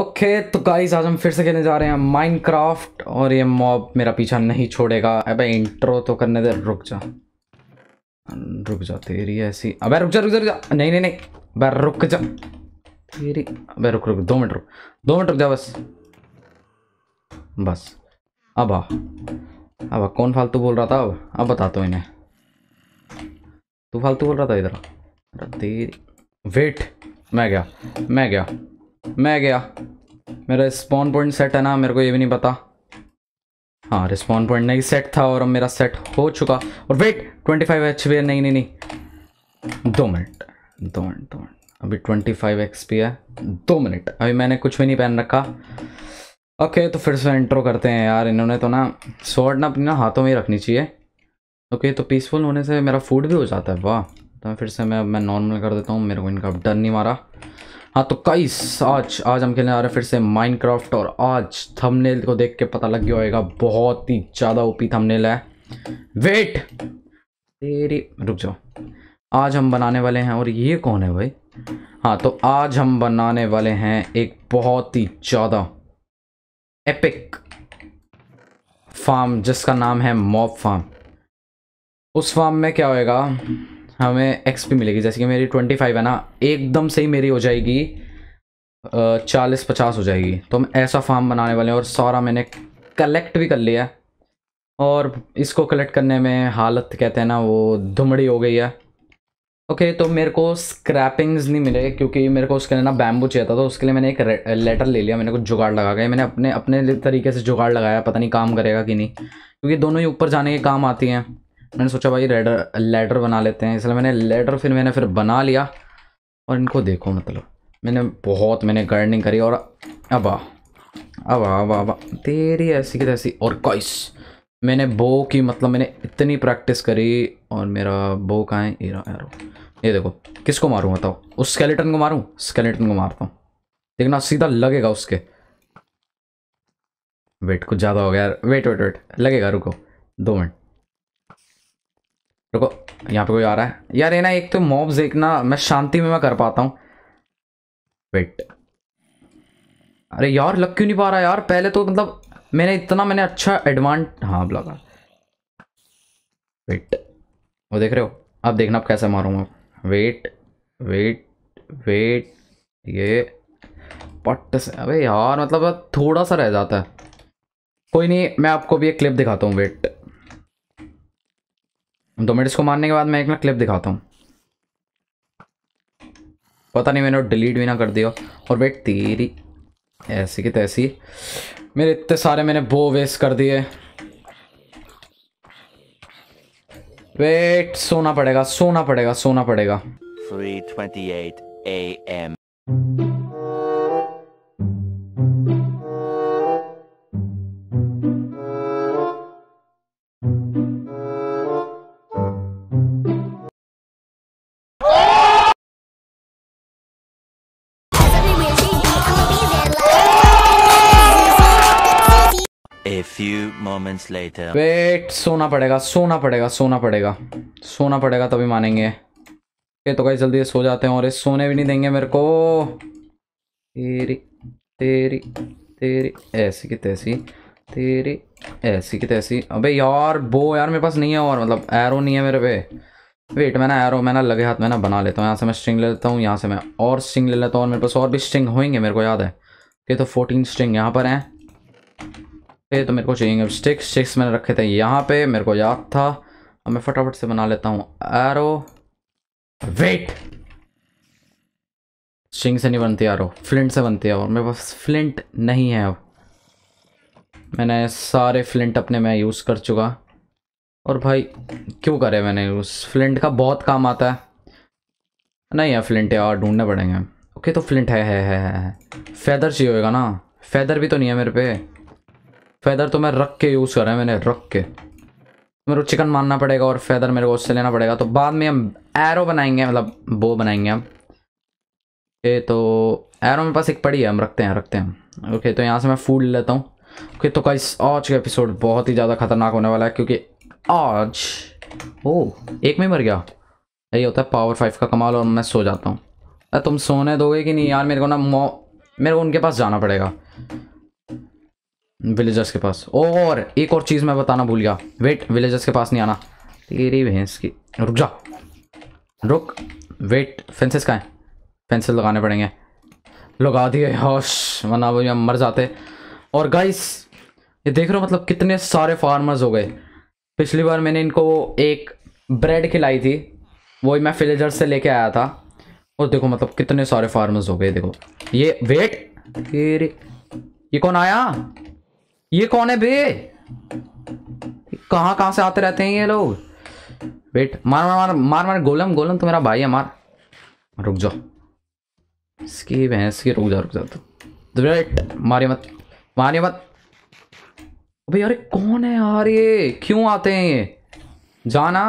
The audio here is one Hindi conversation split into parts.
ओके okay, तो गाइस आज हम फिर से खेलने जा रहे हैं माइनक्राफ्ट और ये मॉब मेरा पीछा नहीं छोड़ेगा अबे इंट्रो तो करने दे रुक जा रुक जा तेरी ऐसी अबे रुक जा रुक जा रुक जा नहीं नहीं नहीं अबे रुक जा तेरी अबे रुक रुक दो मिनट रुक दो मिनट रुक जा बस बस अब आ अब आ, कौन फालतू बोल रहा था अब अब बता तो इन्हें तू फालतू बोल रहा था इधर तेरी वेट मैं गया मैं गया मैं गया मेरा स्पॉन पॉइंट सेट है ना मेरे को ये भी नहीं पता हाँ रिस्पॉन्ड पॉइंट नहीं सेट था और अब मेरा सेट हो चुका और wait twenty five H P है नहीं नहीं नहीं दो मिनट दो मिनट दो मिनट अभी ट्वेंटी फाइव एक्स पी है दो मिनट अभी मैंने कुछ भी नहीं पहन रखा ओके तो फिर से इंट्रो करते हैं यार इन्होंने तो ना शॉर्ट ना अपनी ना हाथों में ही रखनी चाहिए ओके तो पीसफुल होने से मेरा फूड भी हो जाता है वाह तो फिर से मैं मैं नॉर्मल कर देता हूँ मेरे को इनका डर नहीं मारा हाँ तो कई आज आज हम खेलने आ रहे हैं फिर से माइनक्राफ्ट और आज थंबनेल को देख के पता लग गया होगा बहुत ही ज़्यादा ओपी थंबनेल है वेट तेरी रुक जाओ आज हम बनाने वाले हैं और ये कौन है भाई हाँ तो आज हम बनाने वाले हैं एक बहुत ही ज़्यादा एपिक फार्म जिसका नाम है मॉब फार्म उस फार्म में क्या होएगा हमें एक्स पी मिलेगी जैसे कि मेरी ट्वेंटी फाइव है ना एकदम से ही मेरी हो जाएगी चालीस पचास हो जाएगी तो हम ऐसा फार्म बनाने वाले हैं और सारा मैंने कलेक्ट भी कर लिया और इसको कलेक्ट करने में हालत कहते हैं ना वो धुमड़ी हो गई है ओके तो मेरे को स्क्रैपिंग्स नहीं मिले क्योंकि मेरे को उसके लिए ना बैम्बू चाहिए था तो उसके लिए मैंने एक लेटर ले लिया मैंने कुछ जुगाड़ लगा गया मैंने अपने अपने तरीके से जुगाड़ लगाया पता नहीं काम करेगा कि नहीं क्योंकि दोनों ही ऊपर जाने के काम आती हैं मैंने सोचा भाई रेडर लेटर बना लेते हैं इसलिए मैंने लेटर फिर मैंने फिर बना लिया और इनको देखो मतलब मैंने बहुत मैंने गार्डनिंग करी और अब आ अब आ अब अब तेरी ऐसी की तैसी और कॉइस मैंने बो की मतलब मैंने इतनी प्रैक्टिस करी और मेरा बो कहाँ है एरा एरो ये देखो किसको मारूँ बताओ उस स्केलेटन को मारूँ स्केलेटन को मारता हूँ देखना सीधा लगेगा उसके वेट कुछ ज़्यादा हो गया यार वेट वेट वेट लगेगा रुको दो मिनट देखो यहाँ पे कोई आ रहा है यार ये ना एक तो मॉब्स देखना मैं शांति में मैं कर पाता हूँ वेट अरे यार लग क्यों नहीं पा रहा यार पहले तो मतलब मैंने इतना मैंने अच्छा एडवांट हाँ लगा वेट वो देख रहे हो अब देखना आप कैसे मारूंगा वेट वेट वेट ये पट से अबे यार मतलब थोड़ा सा रह जाता है कोई नहीं मैं आपको भी एक क्लिप दिखाता हूँ वेट दो मिनट इसको मारने के बाद मैं एक ना क्लिप दिखाता हूँ पता नहीं मैंने डिलीट भी ना कर दिया और वेट तेरी ऐसी की तैसी मेरे इतने सारे मैंने बो वेस्ट कर दिए वेट सोना पड़ेगा सोना पड़ेगा सोना पड़ेगा 3:28 a.m. few moments later. Wait, सोना पड़ेगा सोना पड़ेगा सोना पड़ेगा सोना पड़ेगा तभी मानेंगे ये तो कहीं जल्दी सो जाते हैं और ये सोने भी नहीं देंगे मेरे को तेरी तेरी तेरी ऐसी की तैसी तेरी ऐसी की तैसी अबे यार बो यार मेरे पास नहीं है और मतलब एरो नहीं है मेरे पे वेट मैं ना एरो मैं ना लगे हाथ में ना बना लेता हूँ यहाँ से मैं स्ट्रिंग ले लेता हूँ यहाँ से मैं और स्ट्रिंग ले लेता हूँ और मेरे पास और भी स्ट्रिंग होंगे मेरे को याद है ये तो फोर्टीन स्ट्रिंग यहाँ पर हैं तो मेरे को चाहिए स्टिक्स स्टिक्स मैंने रखे थे यहाँ पे मेरे को याद था अब मैं फटाफट से बना लेता हूँ एरो वेट स्टिंग से नहीं बनती आरो फ्लिंट से बनती है और मेरे पास फ्लिंट नहीं है अब मैंने सारे फ्लिंट अपने मैं यूज़ कर चुका और भाई क्यों करे मैंने यूज़ फ्लिंट का बहुत काम आता है नहीं है फ्लिंट यार ढूंढने पड़ेंगे ओके तो फ्लिंट है है है है फैदर चाहिए होगा ना फैदर भी तो नहीं है मेरे पे फैदर तो मैं रख के यूज़ कर रहा है मैंने रख के मेरे को चिकन मानना पड़ेगा और फैदर मेरे को उससे लेना पड़ेगा तो बाद में हम एरो बनाएंगे मतलब बो बनाएंगे हम ओके तो एरो मेरे पास एक पड़ी है हम रखते हैं रखते हैं ओके तो यहाँ से मैं फूड लेता हूँ ओके तो कई आज का एपिसोड बहुत ही ज़्यादा खतरनाक होने वाला है क्योंकि आज ओ एक में मर गया यही होता है पावर फाइव का कमाल और मैं सो जाता हूँ अरे तुम सोने दोगे कि नहीं यार मेरे को ना मो मेरे को उनके पास जाना पड़ेगा विलेजर्स के पास और एक और चीज़ मैं बताना भूल गया वेट विलेजर्स के पास नहीं आना तेरी भैंस की रुक जा रुक वेट फेंसेस कहाँ हैं फेंसेस लगाने पड़ेंगे लगा दिए हश वना वो मर जाते और गाइस ये देख रहे हो मतलब कितने सारे फार्मर्स हो गए पिछली बार मैंने इनको एक ब्रेड खिलाई थी वही मैं फिलेजर से लेके आया था और देखो मतलब कितने सारे फार्मर्स हो गए देखो ये वेट ये कौन आया ये कौन है बे कहां कहां से आते रहते हैं ये लोग वेट मार मार मार मार मार गोलम गोलम तो मेरा भाई है मार रुक जाओ इसकी भैंस की रुक जा रुक जा तू वेट मारे मत मारे मत अबे यार कौन है यार ये क्यों आते हैं ये जाना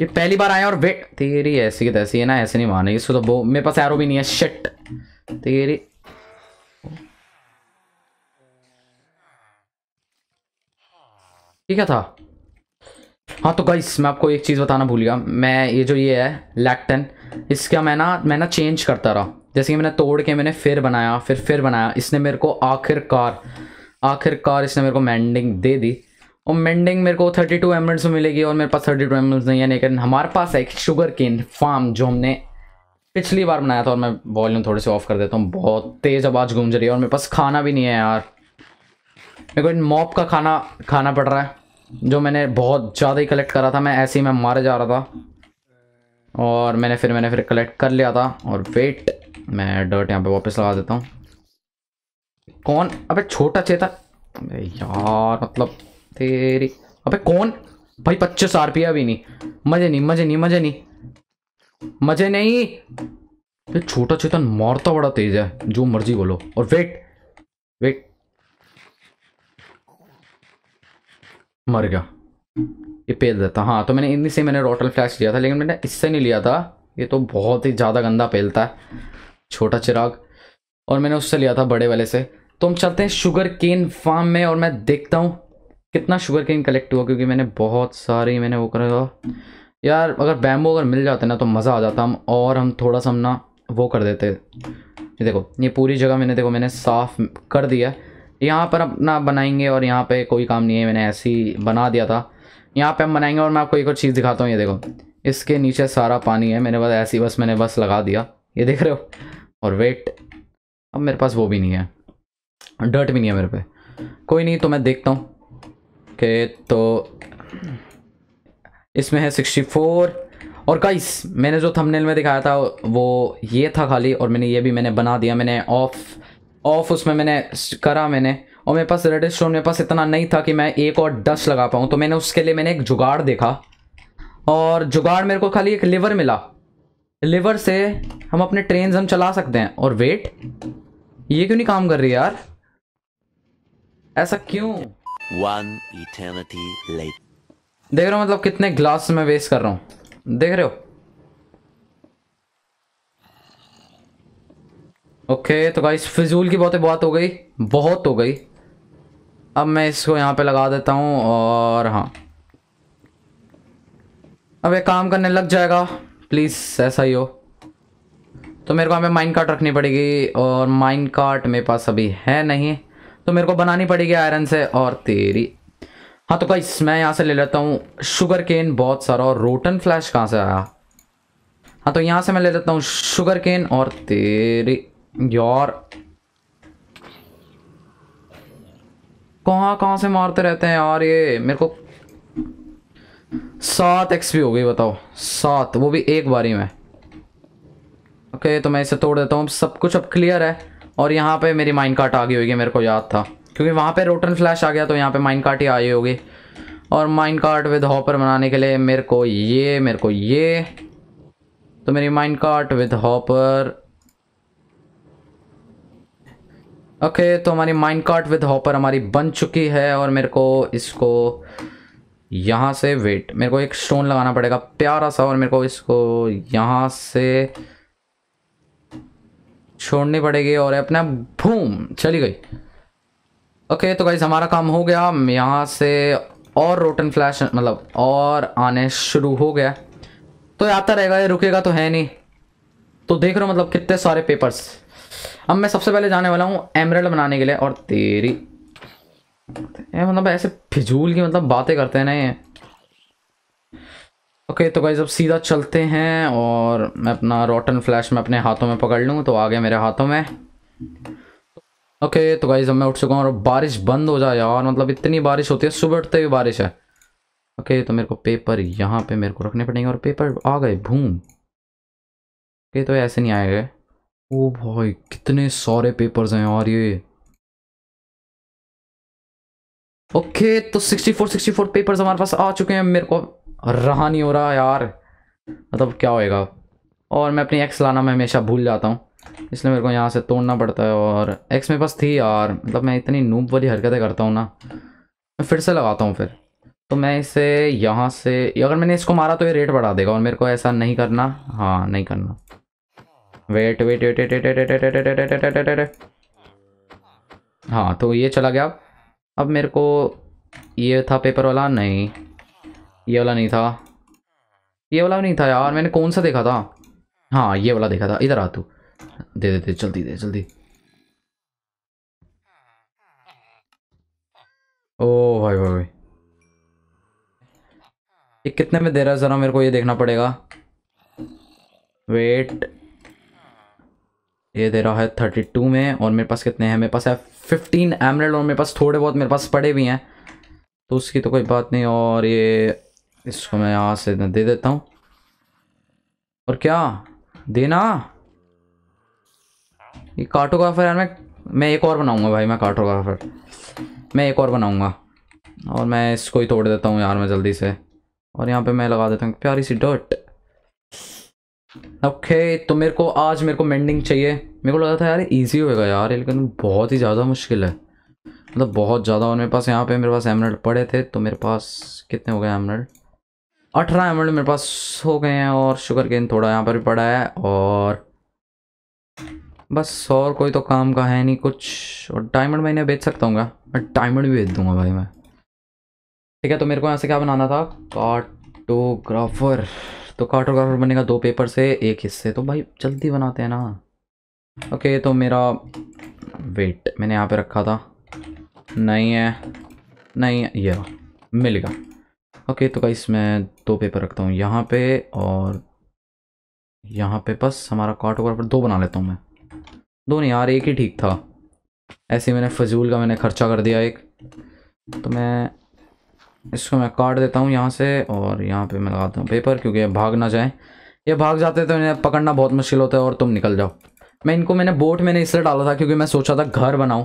ये पहली बार आए और वेट तेरी ऐसी की तैसी है ना ऐसे नहीं मारने इसको तो वो मेरे पास एरो भी नहीं है शिट तेरी ठीक है था हाँ तो गाइस मैं आपको एक चीज़ बताना भूल गया मैं ये जो ये है लैक्टन इसका मैं ना मैं ना चेंज करता रहा जैसे कि मैंने तोड़ के मैंने फिर बनाया फिर फिर बनाया इसने मेरे को आखिरकार आखिरकार इसने मेरे को मैंडिंग दे दी और मैंडिंग मेरे को थर्टी टू में मिलेगी और मेरे पास थर्टी टू एमरल्ड्स नहीं है लेकिन हमारे पास है एक शुगर केन फार्म जो हमने पिछली बार बनाया था और मैं वॉल्यूम थोड़े से ऑफ कर देता हूँ बहुत तेज़ आवाज़ गूंज रही है और मेरे पास खाना भी नहीं है यार मेरे को इन मॉप का खाना खाना पड़ रहा है जो मैंने बहुत ज़्यादा ही कलेक्ट करा था मैं ऐसे ही मैं मारे जा रहा था और मैंने फिर मैंने फिर कलेक्ट कर लिया था और वेट मैं डर्ट यहाँ पे वापस लगा देता हूँ कौन अबे छोटा चेता अबे यार मतलब तेरी अबे कौन भाई पच्चीस आर पी अभी नहीं मजे नहीं मजे नहीं मजे नहीं मजे नहीं छोटा चेतन मारता बड़ा तेज है जो मर्जी बोलो और वेट वेट मर गया ये पेल देता हाँ तो मैंने इन्हीं से मैंने रोटल फ्लैश लिया था लेकिन मैंने इससे नहीं लिया था ये तो बहुत ही ज़्यादा गंदा पेलता है छोटा चिराग और मैंने उससे लिया था बड़े वाले से तो हम चलते हैं शुगर केन फार्म में और मैं देखता हूँ कितना शुगर केन कलेक्ट हुआ क्योंकि मैंने बहुत सारी मैंने वो करा यार अगर बैम्बो अगर मिल जाते ना तो मज़ा आ जाता हम और हम थोड़ा सा हम ना वो कर देते ये देखो ये पूरी जगह मैंने देखो मैंने साफ कर दिया है यहाँ पर अपना बनाएंगे और यहाँ पे कोई काम नहीं है मैंने ऐसे ही बना दिया था यहाँ पे हम बनाएंगे और मैं आपको एक और चीज़ दिखाता हूँ ये देखो इसके नीचे सारा पानी है मैंने बस ऐसे ही बस मैंने बस लगा दिया ये देख रहे हो और वेट अब मेरे पास वो भी नहीं है डर्ट भी नहीं है मेरे पे कोई नहीं तो मैं देखता हूँ के तो इसमें है सिक्सटी फोर और काइस मैंने जो थंबनेल में दिखाया था वो ये था खाली और मैंने ये भी मैंने बना दिया मैंने ऑफ ऑफ उसमें मैंने करा मैंने और मेरे पास रेड स्टोन मेरे पास इतना नहीं था कि मैं एक और डस्ट लगा पाऊँ तो मैंने उसके लिए मैंने एक जुगाड़ देखा और जुगाड़ मेरे को खाली एक लिवर मिला लिवर से हम अपने ट्रेन हम चला सकते हैं और वेट ये क्यों नहीं काम कर रही यार ऐसा क्यों One eternity late. देख रहे हो मतलब कितने ग्लास मैं वेस्ट कर रहा हूँ देख रहे हो ओके okay, तो गाइस फिजूल की बहुत बहुत हो गई बहुत हो गई अब मैं इसको यहाँ पे लगा देता हूँ और हाँ अब ये काम करने लग जाएगा प्लीज़ ऐसा ही हो तो मेरे को हमें माइन कार्ट रखनी पड़ेगी और माइन कार्ट मेरे पास अभी है नहीं तो मेरे को बनानी पड़ेगी आयरन से और तेरी हाँ तो गाइस मैं यहाँ से ले लेता हूँ शुगर केन बहुत सारा और रोटन फ्लैश कहाँ से आया हाँ तो यहाँ से मैं ले लेता हूँ शुगर केन और तेरी यार कहां कहां से मारते रहते हैं यार ये मेरे को सात एक्सपी हो गई बताओ सात वो भी एक बारी में ओके तो मैं इसे तोड़ देता हूँ सब कुछ अब क्लियर है और यहाँ पे मेरी माइंड काट आ गई होगी मेरे को याद था क्योंकि वहाँ पे रोटन फ्लैश आ गया तो यहाँ पे माइंड काट ही आई होगी और माइंड कार्ट विद हॉपर बनाने के लिए मेरे को ये मेरे को ये तो मेरी minecart with hopper okay okay, तो हमारी माइंड कार्ट विद हॉपर हमारी बन चुकी है और मेरे को इसको यहाँ से वेट मेरे को एक स्टोन लगाना पड़ेगा प्यारा सा और मेरे को इसको यहाँ से छोड़नी पड़ेगी और अपने भूम चली गई ओके okay, तो गाइज हमारा काम हो गया हम यहाँ से और रोटन फ्लैश मतलब और आने शुरू हो गया तो आता रहेगा ये रुकेगा तो है नहीं तो देख रहे हो मतलब कितने सारे पेपर्स अब मैं सबसे पहले जाने वाला हूँ एमरेल बनाने के लिए और तेरी मतलब ऐसे फिजूल की मतलब बातें करते हैं ना ये ओके तो भाई अब सीधा चलते हैं और मैं अपना रोटन फ्लैश में अपने हाथों में पकड़ लूँ तो आ गया मेरे हाथों में ओके तो भाई अब मैं उठ चुका हूँ और बारिश बंद हो जाए यार मतलब इतनी बारिश होती है सुबह उठते हुए बारिश है ओके तो मेरे को पेपर यहाँ पे मेरे को रखने पड़ेंगे और पेपर आ गए भूम ओके तो ऐसे नहीं आएगा ओ भाई कितने सारे पेपर्स हैं और ये ओके तो 64 64 पेपर्स हमारे पास आ चुके हैं मेरे को रहा नहीं हो रहा यार मतलब क्या होएगा और मैं अपनी एक्स लाना मैं हमेशा भूल जाता हूँ इसलिए मेरे को यहाँ से तोड़ना पड़ता है और एक्स मेरे पास थी यार मतलब मैं इतनी नूब वाली हरकतें करता हूँ ना मैं फिर से लगाता हूँ फिर तो मैं इसे यहाँ से अगर मैंने इसको मारा तो ये रेट बढ़ा देगा और मेरे को ऐसा नहीं करना हाँ नहीं करना वेट वेट वेट वेट हाँ तो ये चला गया अब मेरे को ये था पेपर वाला नहीं ये वाला नहीं था ये वाला नहीं था यार मैंने कौन सा देखा था हाँ ये वाला देखा था इधर आ तू दे दे दे जल्दी दे जल्दी ओ भाई भाई भाई ये कितने में दे रहा है ज़रा मेरे को ये देखना पड़ेगा वेट ये दे रहा है थर्टी टू में और मेरे पास कितने हैं मेरे पास है फिफ्टीन एमरेड और मेरे पास थोड़े बहुत मेरे पास पड़े भी हैं तो उसकी तो कोई बात नहीं और ये इसको मैं यहाँ से दे देता हूँ और क्या देना ये कार्टोग्राफर यार मैं मैं एक और बनाऊँगा भाई मैं कार्टोग्राफर मैं एक और बनाऊँगा और मैं इसको ही तोड़ देता हूँ यार मैं जल्दी से और यहाँ पर मैं लगा देता हूँ प्यारी सी डट ओके okay, तो मेरे को आज मेरे को मेंडिंग चाहिए मेरे को लगा था यार इजी होएगा यार लेकिन बहुत ही ज़्यादा मुश्किल है मतलब बहुत ज़्यादा और मेरे पास यहाँ पे मेरे पास एमरल्ड पड़े थे तो मेरे पास कितने हो गए एमरल्ड अठारह एमरल्ड मेरे पास हो गए हैं और शुगर केन थोड़ा यहाँ पर भी पड़ा है और बस और कोई तो काम का है नहीं कुछ और डायमंड मैंने बेच सकता हूँ मैं डायमंड भी बेच दूंगा भाई मैं ठीक है तो मेरे को यहाँ से क्या बनाना था कार्टोग्राफर तो कार्टोग्राफर बनेगा दो पेपर से एक हिस्से तो भाई जल्दी बनाते हैं ना ओके तो मेरा वेट मैंने यहाँ पे रखा था नहीं है नहीं है ये मिल गया ओके तो भाई मैं दो पेपर रखता हूँ यहाँ पे और यहाँ पे बस हमारा कार्टोग्राफर दो बना लेता हूँ मैं दो नहीं यार एक ही ठीक था ऐसे मैंने फजूल का मैंने खर्चा कर दिया एक तो मैं इसको मैं काट देता हूँ यहाँ से और यहाँ पे मैं लगाता हूँ पेपर क्योंकि भाग ना जाए ये भाग जाते तो इन्हें पकड़ना बहुत मुश्किल होता है और तुम निकल जाओ मैं इनको मैंने बोट मैंने इसलिए डाला था क्योंकि मैं सोचा था घर बनाऊँ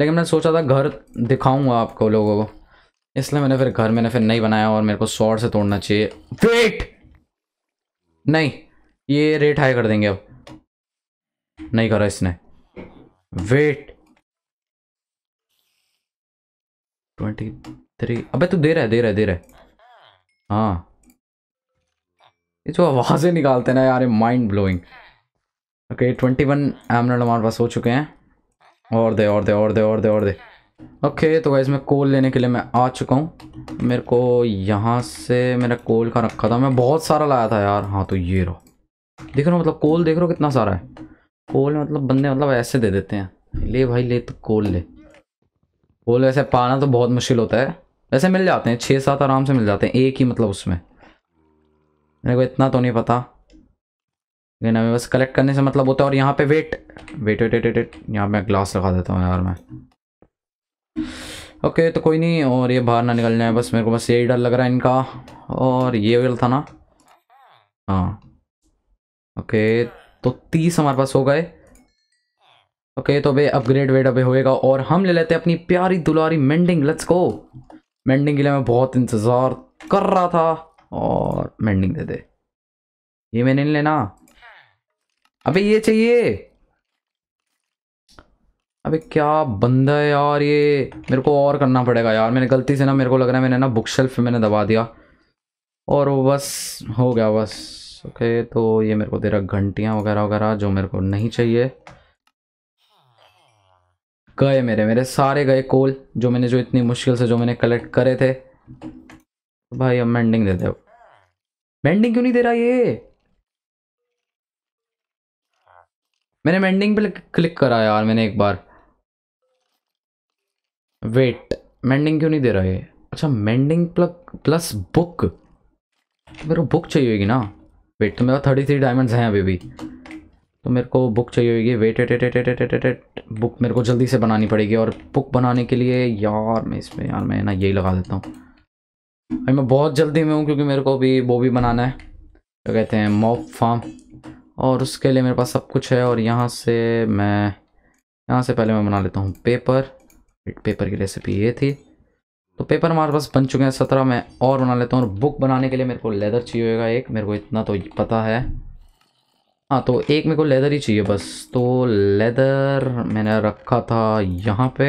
लेकिन मैंने सोचा था घर दिखाऊँगा आपको लोगों को इसलिए मैंने फिर घर मैंने फिर नहीं बनाया और मेरे को शॉर्ट से तोड़ना चाहिए वेट नहीं ये रेट हाई कर देंगे अब नहीं करा इसने वेट ट्वेंटी थ्री अबे तू दे रहा है दे रहा है दे रहा है हाँ ये जो आवाज़ें निकालते हैं ना यार mind blowing okay twenty one emerald हमारे पास हो चुके हैं और दे और दे और दे और दे और दे ओके okay, तो वैसे मैं कोल लेने के लिए मैं आ चुका हूँ मेरे को यहाँ से मेरा कोल का रखा था मैं बहुत सारा लाया था यार हाँ तो ये रहो देख रहा हूँ मतलब कोल देख रहा हूँ कितना सारा है कोल मतलब बंदे मतलब ऐसे दे देते हैं ले भाई ले तो कोल ले कोल वैसे पाना तो बहुत मुश्किल होता है ऐसे मिल जाते हैं छः सात आराम से मिल जाते हैं एक ही मतलब उसमें मेरे को इतना तो नहीं पता लेकिन हमें बस कलेक्ट करने से मतलब होता है और यहाँ पे wait wait wait wait wait, wait यहाँ पे ग्लास लगा देता हूँ यार मैं ओके तो कोई नहीं और ये बाहर ना निकलना है बस मेरे को बस यही डर लग रहा है इनका और ये वेल था ना हाँ ओके तो तीस हमारे पास हो गए ओके तो अभी अपग्रेड वेट अभी होएगा और हम ले लेते हैं अपनी प्यारी दुलारी मेंडिंग लेट्स गो मेंडिंग के लिए मैं बहुत इंतज़ार कर रहा था और मेंडिंग दे दे ये मैंने नहीं लेना अबे ये चाहिए अबे क्या बंदा है यार ये मेरे को और करना पड़ेगा यार मैंने गलती से ना मेरे को लग रहा है मैंने ना बुक शेल्फ मैंने दबा दिया और बस हो गया बस ओके तो ये मेरे को दे रहा घंटियाँ वगैरह वगैरह जो मेरे को नहीं चाहिए गए मेरे मेरे सारे गए कोल जो मैंने जो इतनी मुश्किल से जो मैंने कलेक्ट करे थे भाई अब मेंडिंग देते हो मेंडिंग क्यों नहीं दे रहा ये मैंने मेंडिंग पे क्लिक करा यार मैंने एक बार वेट मेंडिंग क्यों नहीं दे रहा ये अच्छा मेंडिंग प्लग प्लस बुक मेरे को बुक चाहिए होगी ना वेट तो मेरा थर्टी थ्री डायमंड्स हैं अभी भी तो मेरे को बुक चाहिए होगी wait eight eight eight eight eight eight book मेरे को जल्दी से बनानी पड़ेगी और बुक बनाने के लिए यार मैं इसमें यार मैं ना यही लगा देता हूँ अभी मैं बहुत जल्दी में हूँ क्योंकि मेरे को अभी वो भी बनाना है क्या कहते हैं मॉप फार्म और उसके लिए मेरे पास सब कुछ है और यहाँ से मैं यहाँ से पहले मैं बना लेता हूँ पेपर पेपर की रेसिपी ये थी तो पेपर हमारे पास बन चुके हैं सत्रह मैं और बना लेता हूँ और बुक बनाने के लिए मेरे को लेदर चाहिए होगा एक मेरे को इतना तो पता है हाँ तो एक मेरे को लेदर ही चाहिए बस तो लेदर मैंने रखा था यहाँ पे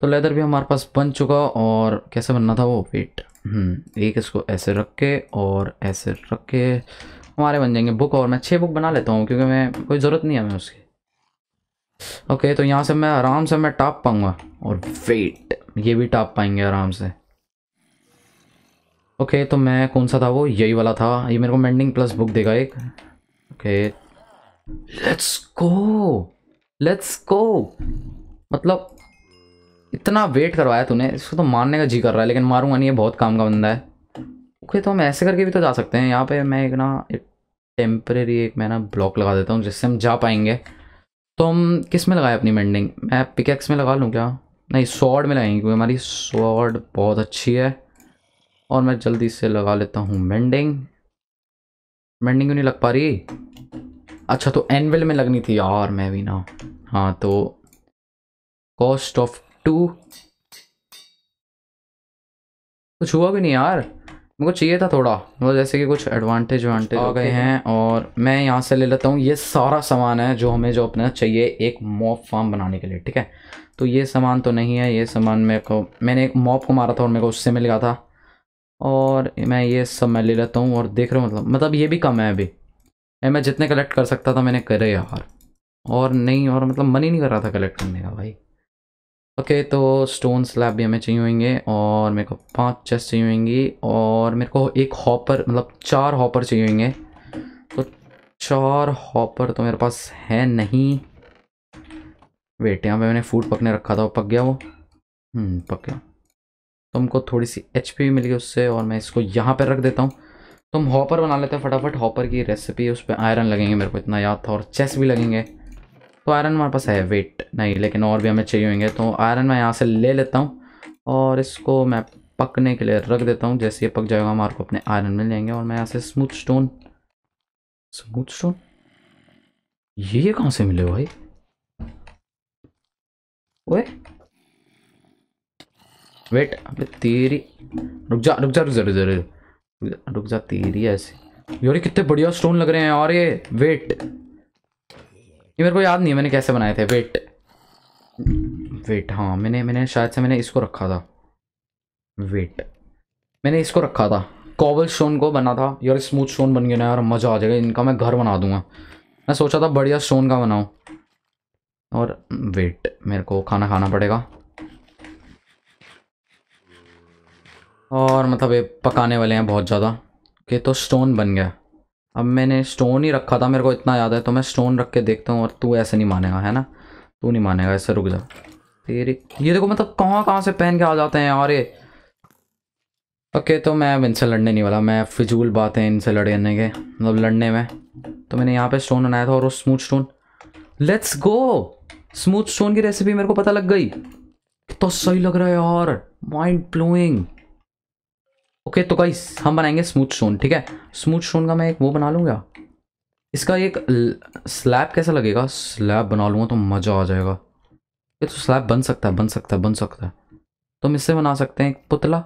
तो लेदर भी हमारे पास बन चुका और कैसे बनना था वो वेट हम्म, एक इसको ऐसे रख के और ऐसे रख के हमारे बन जाएंगे बुक और मैं छः बुक बना लेता हूँ क्योंकि मैं कोई ज़रूरत नहीं है हमें उसकी ओके तो यहाँ से मैं आराम से मैं टाप पाऊँगा और वेट ये भी टाप पाएंगे आराम से ओके तो मैं कौन सा था वो यही वाला था ये मेरे को मैंडिंग प्लस बुक देगा एक Okay. Let's go let's go मतलब इतना वेट करवाया तूने इसको तो मारने का जी कर रहा है लेकिन मारूंगा नहीं ये बहुत काम का बंदा है ओके तो हम ऐसे करके भी तो जा सकते हैं यहाँ पे मैं एक ना एक टेम्परेरी एक मैं ना ब्लॉक लगा देता हूँ जिससे हम जा पाएंगे तो हम किस में लगाए अपनी मेंडिंग मैं पिकेक्स में लगा लूँ क्या नहीं स्वॉर्ड में लगाएंगे क्योंकि हमारी स्वॉर्ड बहुत अच्छी है और मैं जल्दी से लगा लेता हूँ मेंडिंग मेंडिंग क्यों नहीं लग पा रही अच्छा तो एनविल में लगनी थी यार मैं भी ना हाँ तो कॉस्ट ऑफ टू कुछ हुआ भी नहीं यार मेरे को चाहिए था थोड़ा वो मतलब जैसे कि कुछ एडवांटेज वांटेज आ गए हैं और मैं यहाँ से ले लेता हूँ ये सारा सामान है जो हमें जो अपना चाहिए एक मॉप फार्म बनाने के लिए ठीक है तो ये सामान तो नहीं है ये सामान मेरे को मैंने एक मॉप को मारा था और मेरे को उससे मिल गया था और मैं ये सब मैं ले लेता हूँ और देख रहा हूँ मतलब मतलब ये भी कम है अभी मैं जितने कलेक्ट कर सकता था मैंने करे यार और नहीं और मतलब मन ही नहीं कर रहा था कलेक्ट करने का भाई ओके तो स्टोन स्लैब भी हमें चाहिए होंगे और मेरे को पांच चेस्ट चाहिए होंगी और मेरे को एक हॉपर मतलब चार हॉपर चाहिए होंगे तो चार हॉपर तो मेरे पास है नहीं वेट यहाँ पे मैंने फूड पकने रखा था वो पक गया वो हम्म, पक गया तुमको थोड़ी सी एच भी मिल गई उससे और मैं इसको यहाँ पर रख देता हूँ तुम हॉपर बना लेते हैं फटाफट हॉपर की रेसिपी उस पर आयरन लगेंगे मेरे को इतना याद था और चेस भी लगेंगे तो आयरन हमारे पास है वेट नहीं लेकिन और भी हमें चाहिए होंगे तो आयरन मैं यहाँ से ले लेता हूँ और इसको मैं पकने के लिए रख देता हूँ जैसे ये पक जाएगा हमारे को अपने आयरन मिल जाएंगे और मैं यहाँ से स्मूथ स्टोन स्मूथ स्टोन ये, ये कहाँ से मिले भाई ओए वेट अबे तेरी रुक जा रुक जा रुक जा रुक जा रुक जा, तेरी ऐसी यार कितने बढ़िया स्टोन लग रहे हैं और ये वेट ये मेरे को याद नहीं है मैंने कैसे बनाए थे वेट वेट हाँ मैंने मैंने शायद से मैंने इसको रखा था वेट मैंने इसको रखा था कॉबल स्टोन को बना था यार स्मूथ स्टोन बन गया ना यार मज़ा आ जाएगा इनका मैं घर बना दूंगा मैं सोचा था बढ़िया स्टोन का बनाऊँ और वेट मेरे को खाना खाना पड़ेगा और मतलब ये पकाने वाले हैं बहुत ज़्यादा कि तो स्टोन बन गया अब मैंने स्टोन ही रखा था मेरे को इतना याद है तो मैं स्टोन रख के देखता हूँ और तू ऐसे नहीं मानेगा है ना तू नहीं मानेगा ऐसे रुक जा तेरी ये देखो मतलब कहाँ कहाँ से पहन के आ जाते हैं अरे ये ओके तो मैं अब इनसे लड़ने नहीं वाला मैं फिजूल बात है इनसे लड़ने के मतलब लड़ने में तो मैंने यहाँ पे स्टोन बनाया था और वो smooth stone let's go smooth stone की रेसिपी मेरे को पता लग गई कितना तो सही लग रहा है यार माइंड ब्लोइंग ओके तो गाइस हम बनाएंगे स्मूथ स्टोन ठीक है स्मूथ स्टोन का मैं एक वो बना लूँगा इसका एक स्लैब कैसा लगेगा स्लैब बना लूँगा तो मज़ा आ जाएगा ये तो स्लैब बन सकता है बन सकता है बन सकता है तो हम इससे बना सकते हैं एक पुतला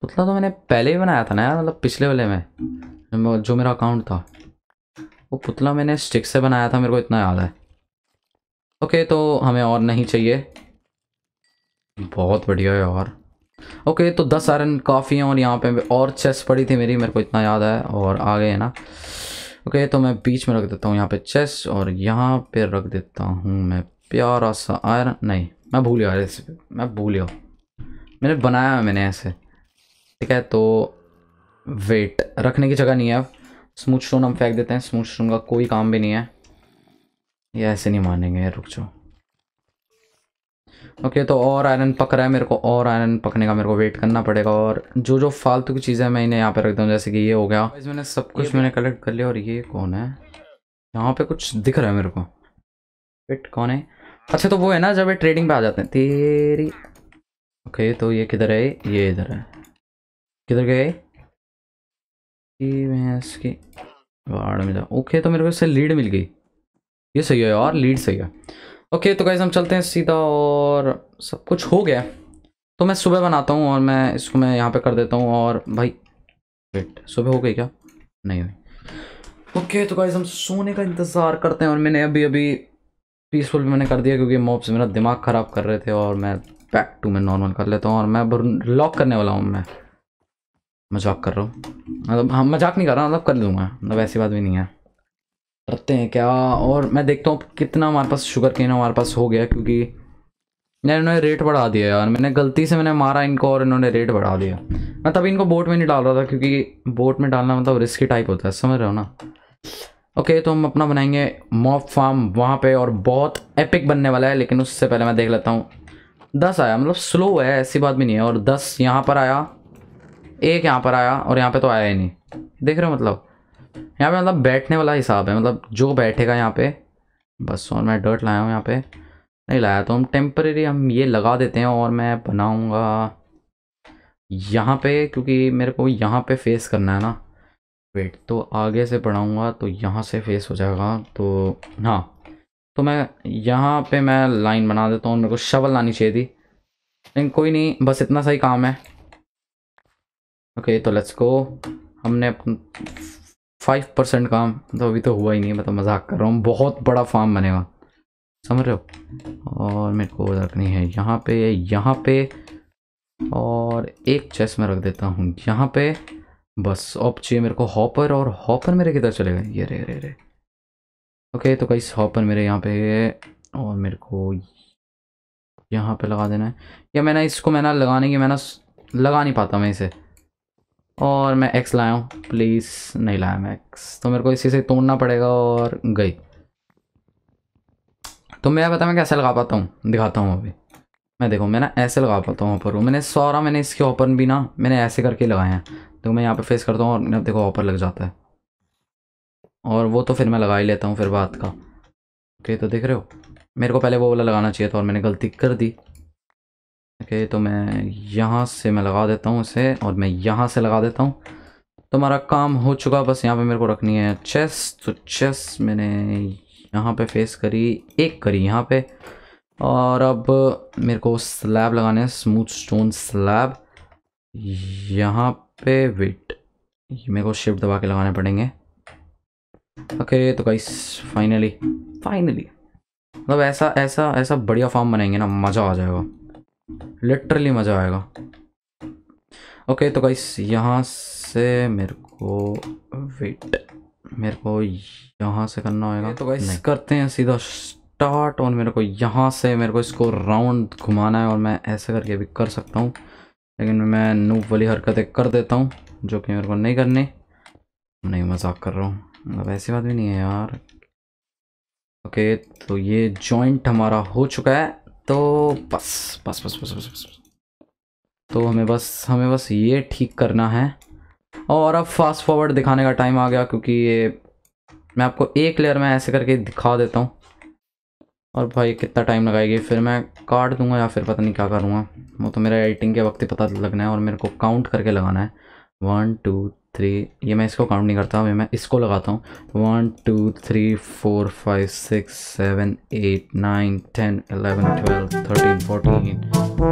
पुतला तो मैंने पहले ही बनाया था ना यार मतलब पिछले वाले में जो मेरा अकाउंट था वो पुतला मैंने स्टिक से बनाया था मेरे को इतना याद है ओके तो हमें और नहीं चाहिए बहुत बढ़िया है और ओके तो दस आयरन काफ़ी हैं और यहाँ पे और चेस पड़ी थी मेरी मेरे को इतना याद है और आ गए हैं ना ओके तो मैं बीच में रख देता हूँ यहाँ पे चेस और यहाँ पे रख देता हूँ मैं प्यारा सा आयरन नहीं मैं भूल गया रेसिपी मैं भूल गया मैंने बनाया है मैंने ऐसे ठीक है तो वेट रखने की जगह नहीं है अब स्मूथ स्टोन हम फेंक देते हैं स्मूथ स्टोन का कोई काम भी नहीं है ये ऐसे नहीं मानेंगे रुक जाओ ओके तो और आयरन पक रहा है मेरे को और आयरन पकने का मेरे को वेट करना पड़ेगा और जो जो फालतू की चीज़ें मैं इन्हें यहाँ पे रख दूँ जैसे कि ये हो गया मैंने सब कुछ मैंने कलेक्ट कर लिया और ये कौन है यहाँ पे कुछ दिख रहा है मेरे को वेट कौन है अच्छा तो वो है ना जब ये ट्रेडिंग पे आ जाते हैं तेरी ओके okay, तो ये किधर है ये इधर है किधर गए इसकी वाड़ में जा ओके तो मेरे को इससे लीड मिल गई ये सही है यार लीड सही है ओके तो गाइज हम चलते हैं सीधा और सब कुछ हो गया तो मैं सुबह बनाता हूँ और मैं इसको मैं यहाँ पे कर देता हूँ और भाई वेट सुबह हो गई क्या नहीं हुई ओके तो गाइज हम सोने का इंतज़ार करते हैं और मैंने अभी अभी पीसफुल भी मैंने कर दिया क्योंकि मॉब्स मेरा दिमाग ख़राब कर रहे थे और मैं बैक टू मैं नॉर्मल कर लेता हूँ और मैं लॉक करने वाला हूँ मैं मजाक कर रहा हूँ मतलब हाँ मजाक नहीं कर रहा मतलब कर लूँगा मतलब ऐसी बात भी नहीं है करते हैं क्या और मैं देखता हूँ कितना हमारे पास शुगर केन हमारे पास हो गया क्योंकि यार इन्होंने रेट बढ़ा दिया यार मैंने गलती से मैंने मारा इनको और इन्होंने रेट बढ़ा दिया मैं तभी इनको बोट में नहीं डाल रहा था क्योंकि बोट में डालना मतलब रिस्की टाइप होता है समझ रहे हो ना ओके तो हम अपना बनाएंगे मॉप फार्म वहाँ पे और बहुत एपिक बनने वाला है लेकिन उससे पहले मैं देख लेता हूँ दस आया मतलब स्लो है ऐसी बात भी नहीं है और दस यहाँ पर आया एक यहाँ पर आया और यहाँ पर तो आया ही नहीं देख रहे हो मतलब यहाँ पे मतलब बैठने वाला हिसाब है मतलब जो बैठेगा यहाँ पे बस और मैं डर्ट लाया हूँ यहाँ पे नहीं लाया तो हम टेम्परेरी हम ये लगा देते हैं और मैं बनाऊँगा यहाँ पे क्योंकि मेरे को यहाँ पे फेस करना है ना वेट तो आगे से बढ़ाऊँगा तो यहाँ से फेस हो जाएगा तो हाँ तो मैं यहाँ पे मैं लाइन बना देता हूँ मेरे को शवल लानी चाहिए थी लेकिन कोई नहीं बस इतना सही काम है ओके तो लेट्स गो हमने फाइव परसेंट काम तो अभी तो हुआ ही नहीं मतलब मजाक कर रहा हूँ बहुत बड़ा फार्म बनेगा समझ रहे हो और मेरे को रखनी है यहाँ पे यहाँ पे और एक चेस में रख देता हूँ यहाँ पे बस अब चाहिए मेरे को हॉपर और हॉपर मेरे किधर चले गए ये रे रे रे ओके तो कई हॉपर मेरे यहाँ पे और मेरे को यहाँ पे लगा देना है या मैंने इसको मैंने लगाने की मैंने लगा नहीं पाता मैं इसे और मैं एक्स लाया हूँ प्लीज़ नहीं लाया मैं एक्स तो मेरे को इसी से तोड़ना पड़ेगा और गई तो मेरा पता मैं कैसे लगा पाता हूँ दिखाता हूँ अभी मैं देखो मैं ना ऐसे लगा पाता हूँ ऊपर वो मैंने सौरा मैंने इसके ओपन भी ना मैंने ऐसे करके लगाए हैं तो मैं यहाँ पे फेस करता हूँ और देखो ऑपर लग जाता है और वो तो फिर मैं लगा ही लेता हूँ फिर बात का ओके तो देख रहे हो मेरे को पहले वो वाला लगाना चाहिए था और मैंने गलती कर दी ओके तो मैं यहाँ से मैं लगा देता हूँ इसे और मैं यहाँ से लगा देता हूँ तो हमारा काम हो चुका बस यहाँ पे मेरे को रखनी है चेस तो चेस मैंने यहाँ पे फेस करी एक करी यहाँ पे और अब मेरे को स्लैब लगाने हैं स्मूथ स्टोन स्लैब यहाँ पे वेट मेरे को शिफ्ट दबा के लगाने पड़ेंगे ओके तो कई फाइनली फाइनली मतलब ऐसा ऐसा ऐसा बढ़िया फॉर्म बनाएंगे ना मज़ा आ जाएगा लिटरली मज़ा आएगा ओके तो गाइस यहाँ से मेरे को वेट मेरे को यहाँ से करना होगा तो गाइस करते हैं सीधा स्टार्ट और मेरे को यहाँ से मेरे को इसको राउंड घुमाना है और मैं ऐसे करके भी कर सकता हूँ लेकिन मैं नूब वाली हरकतें कर देता हूँ जो कि मेरे को नहीं करनी नहीं मजाक कर रहा हूँ मतलब ऐसी बात भी नहीं है यार ओके तो ये जॉइंट हमारा हो चुका है तो बस बस बस बस बस बस तो हमें बस हमें बस ये ठीक करना है और अब फास्ट फॉरवर्ड दिखाने का टाइम आ गया क्योंकि ये मैं आपको एक लेयर में ऐसे करके दिखा देता हूँ और भाई कितना टाइम लगाएगी फिर मैं काट दूंगा या फिर पता नहीं क्या करूँगा वो तो मेरा एडिटिंग के वक्त ही पता लगना है और मेरे को काउंट करके लगाना है वन टू थ्री ये मैं इसको काउंट नहीं करता मैं इसको लगाता हूँ one two three four five six seven eight nine ten eleven twelve thirteen fourteen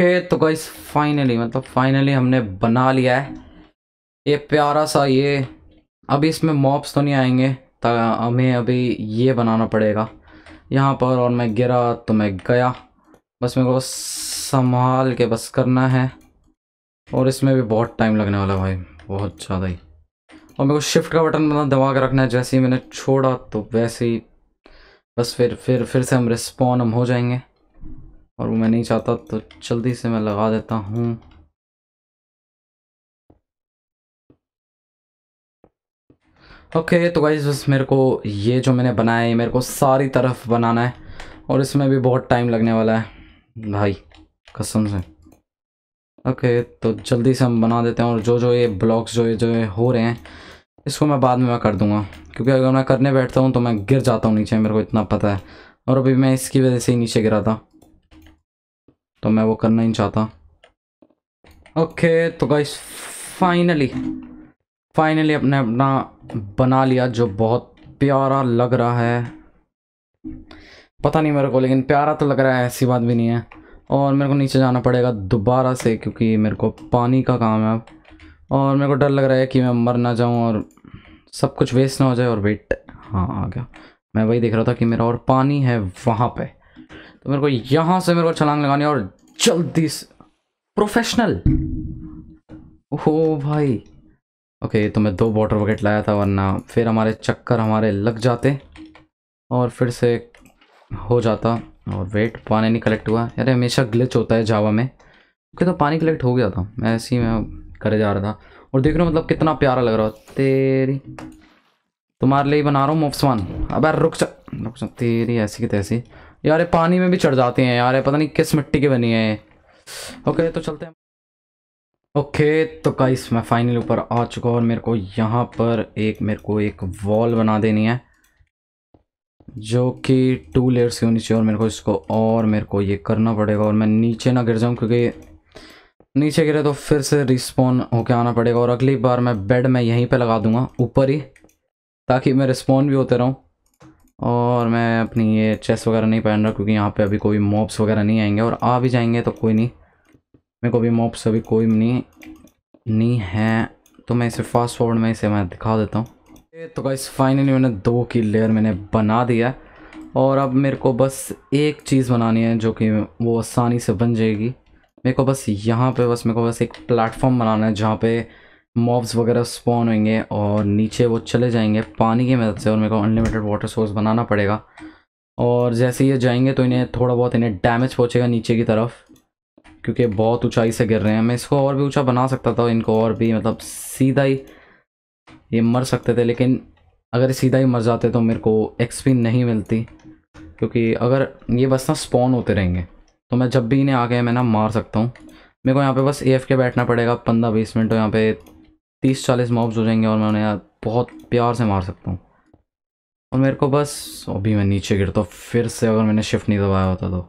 okay तो गाइस फाइनली मतलब फाइनली हमने बना लिया है ये प्यारा सा ये अभी इसमें मॉप्स तो नहीं आएंगे हमें अभी ये बनाना पड़ेगा यहाँ पर और मैं गिरा तो मैं गया बस मेरे को संभाल के बस करना है और इसमें भी बहुत टाइम लगने वाला भाई बहुत ज़्यादा ही और मेरे को शिफ्ट का बटन मतलब दबा के रखना है जैसे ही मैंने छोड़ा तो वैसे ही बस फिर फिर फिर से हम रिस्पॉन्ड हम हो जाएंगे और वो मैं नहीं चाहता तो जल्दी से मैं लगा देता हूँ ओके okay, तो गाइज बस मेरे को ये जो मैंने बनाया है मेरे को सारी तरफ बनाना है और इसमें भी बहुत टाइम लगने वाला है भाई कसम से ओके okay, तो जल्दी से हम बना देते हैं और जो जो ये ब्लॉक्स जो ये जो ये हो रहे हैं इसको मैं बाद में मैं कर दूंगा क्योंकि अगर मैं करने बैठता हूँ तो मैं गिर जाता हूँ नीचे मेरे को इतना पता है और अभी मैं इसकी वजह से ही नीचे गिरा था तो मैं वो करना ही चाहता ओके तो गाइस फाइनली फाइनली अपने अपना बना लिया जो बहुत प्यारा लग रहा है पता नहीं मेरे को लेकिन प्यारा तो लग रहा है ऐसी बात भी नहीं है और मेरे को नीचे जाना पड़ेगा दोबारा से क्योंकि मेरे को पानी का काम है अब और मेरे को डर लग रहा है कि मैं मर ना जाऊं और सब कुछ वेस्ट ना हो जाए और वेट हाँ आ गया मैं वही देख रहा था कि मेरा और पानी है वहाँ पे तो मेरे को यहाँ से मेरे को छलांग लगानी और जल्दी से प्रोफेशनल हो भाई ओके तो मैं दो वाटर बकेट लाया था वरना फिर हमारे चक्कर हमारे लग जाते और फिर से हो जाता और वेट पानी नहीं कलेक्ट हुआ अरे हमेशा ग्लिच होता है जावा में ओके तो पानी कलेक्ट हो गया था मैं ऐसे ही मैं करे जा रहा था और देख रहा हूँ मतलब कितना प्यारा लग रहा हो तेरी तुम्हारे लिए बना रहा हूँ मोफ्सवान अब यार रुक चक रुक जा तेरी ऐसी की तैसी यार पानी में भी चढ़ जाते हैं यार पता नहीं किस मिट्टी के बनी है ओके तो चलते हैं ओके तो गाइस मैं फाइनल ऊपर आ चुका हूँ और मेरे को यहाँ पर एक मेरे को एक वॉल बना देनी है जो कि टू लेयर्स की होनी चाहिए और मेरे को इसको और मेरे को ये करना पड़ेगा और मैं नीचे ना गिर जाऊँ क्योंकि नीचे गिरे तो फिर से रिस्पॉन होके आना पड़ेगा और अगली बार मैं बेड में यहीं पे लगा दूंगा ऊपर ही ताकि मैं रिस्पॉन भी होते रहूँ और मैं अपनी ये चेस वगैरह नहीं पहन रहा क्योंकि यहाँ पे अभी कोई मॉप्स वगैरह नहीं आएंगे और आ भी जाएंगे तो कोई नहीं मेरे को भी मॉप्स अभी कोई नहीं नहीं है तो मैं इसे फास्ट फॉरवर्ड में इसे मैं दिखा देता हूँ तो गाइस फाइनली मैंने दो की लेयर मैंने बना दिया और अब मेरे को बस एक चीज़ बनानी है जो कि वो आसानी से बन जाएगी मेरे को बस यहाँ पर बस मेरे को बस एक प्लेटफॉर्म बनाना है जहाँ पर मॉब्स वगैरह स्पॉन होंगे और नीचे वो चले जाएंगे पानी की मदद से और मेरे को अनलिमिटेड वाटर सोर्स बनाना पड़ेगा और जैसे ये जाएंगे तो इन्हें थोड़ा बहुत इन्हें डैमेज पहुँचेगा नीचे की तरफ क्योंकि बहुत ऊंचाई से गिर रहे हैं मैं इसको और भी ऊंचा बना सकता था इनको और भी मतलब सीधा ही ये मर सकते थे लेकिन अगर सीधा ही मर जाते तो मेरे को एक्सपी नहीं मिलती क्योंकि अगर ये बस ना स्पॉन होते रहेंगे तो मैं जब भी इन्हें आ गए मैं ना मार सकता हूँ मेरे को यहाँ पे बस ए बैठना पड़ेगा पंद्रह बीस मिनट यहाँ पे तीस चालीस मॉब्स हो जाएंगे और मैं उन्हें यार बहुत प्यार से मार सकता हूँ और मेरे को बस अभी मैं नीचे गिरता हूँ फिर से अगर मैंने शिफ्ट नहीं दबाया होता तो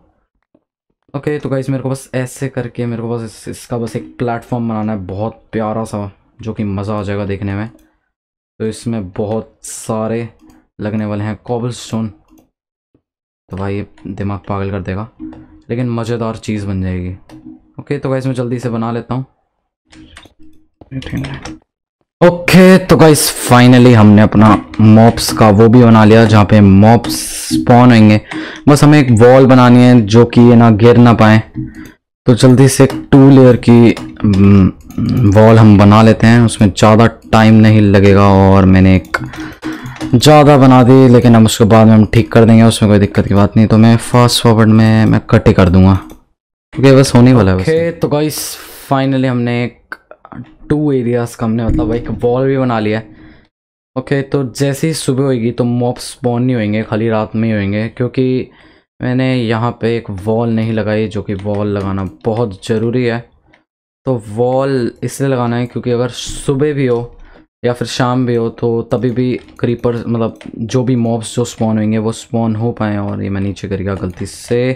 ओके तो गाइस मेरे को बस ऐसे करके मेरे को बस इस, इसका बस एक प्लेटफॉर्म बनाना है बहुत प्यारा सा जो कि मज़ा आ जाएगा देखने में तो इसमें बहुत सारे लगने वाले हैं कॉबल स्टोन तो भाई ये दिमाग पागल कर देगा लेकिन मज़ेदार चीज़ बन जाएगी ओके तो गाइस मैं जल्दी से बना लेता हूँ ओके तो गाइस फाइनली हमने अपना मॉप्स का वो भी बना लिया जहाँ पे मॉप्स स्पॉन होंगे बस हमें एक वॉल बनानी है जो कि ये ना गिर ना पाए तो जल्दी से एक टू लेयर की वॉल हम्म, हम बना लेते हैं उसमें ज़्यादा टाइम नहीं लगेगा और मैंने एक ज़्यादा बना दी लेकिन हम उसके बाद में हम ठीक कर देंगे उसमें कोई दिक्कत की बात नहीं तो मैं फास्ट फॉरवर्ड में मैं कट ही कर दूंगा क्योंकि बस होने वाला है okay, तो गाइस फाइनली हमने एक टू एरियाज का हमने मतलब एक वॉल भी बना लिया है ओके तो जैसे ही सुबह होएगी तो मॉप स्पॉन नहीं होंगे खाली रात में ही होंगे क्योंकि मैंने यहाँ पे एक वॉल नहीं लगाई जो कि वॉल लगाना बहुत ज़रूरी है तो वॉल इसलिए लगाना है क्योंकि अगर सुबह भी हो या फिर शाम भी हो तो तभी भी क्रीपर मतलब जो भी मॉब्स जो स्पॉन होंगे वो स्पॉन हो पाए और ये मैं नीचे करी गलती से